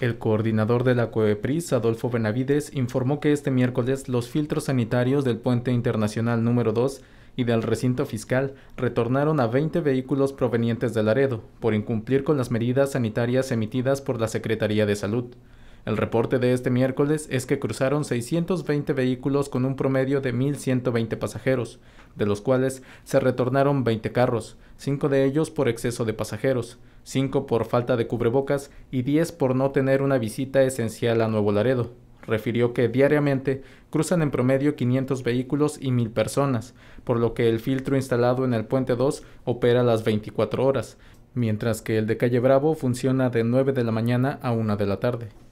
El coordinador de la COEPRIS, Adolfo Benavides, informó que este miércoles los filtros sanitarios del puente internacional número 2 y del recinto fiscal retornaron a 20 vehículos provenientes de Laredo por incumplir con las medidas sanitarias emitidas por la Secretaría de Salud. El reporte de este miércoles es que cruzaron 620 vehículos con un promedio de 1.120 pasajeros, de los cuales se retornaron 20 carros, 5 de ellos por exceso de pasajeros, 5 por falta de cubrebocas y 10 por no tener una visita esencial a Nuevo Laredo. Refirió que diariamente cruzan en promedio 500 vehículos y 1.000 personas, por lo que el filtro instalado en el puente 2 opera las 24 horas, mientras que el de Calle Bravo funciona de 9 de la mañana a 1 de la tarde.